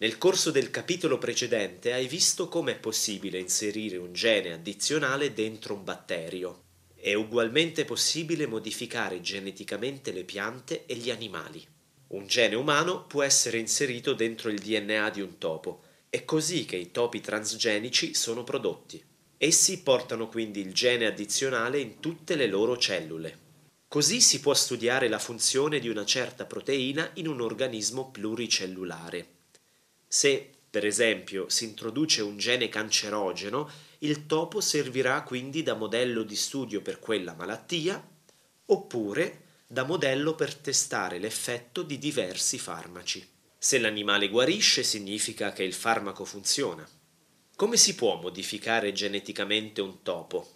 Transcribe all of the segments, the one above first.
Nel corso del capitolo precedente hai visto come è possibile inserire un gene addizionale dentro un batterio. È ugualmente possibile modificare geneticamente le piante e gli animali. Un gene umano può essere inserito dentro il DNA di un topo. È così che i topi transgenici sono prodotti. Essi portano quindi il gene addizionale in tutte le loro cellule. Così si può studiare la funzione di una certa proteina in un organismo pluricellulare. Se, per esempio, si introduce un gene cancerogeno, il topo servirà quindi da modello di studio per quella malattia, oppure da modello per testare l'effetto di diversi farmaci. Se l'animale guarisce significa che il farmaco funziona. Come si può modificare geneticamente un topo?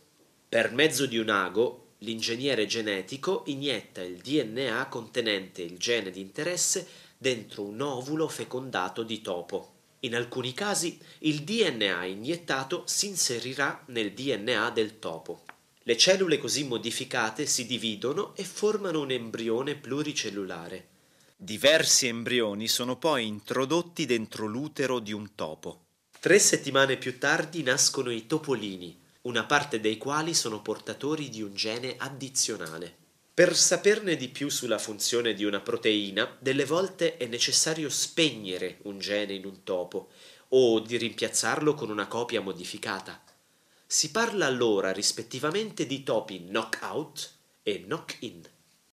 Per mezzo di un ago L'ingegnere genetico inietta il DNA contenente il gene di interesse dentro un ovulo fecondato di topo. In alcuni casi il DNA iniettato si inserirà nel DNA del topo. Le cellule così modificate si dividono e formano un embrione pluricellulare. Diversi embrioni sono poi introdotti dentro l'utero di un topo. Tre settimane più tardi nascono i topolini, una parte dei quali sono portatori di un gene addizionale. Per saperne di più sulla funzione di una proteina, delle volte è necessario spegnere un gene in un topo o di rimpiazzarlo con una copia modificata. Si parla allora rispettivamente di topi knockout e knock-in.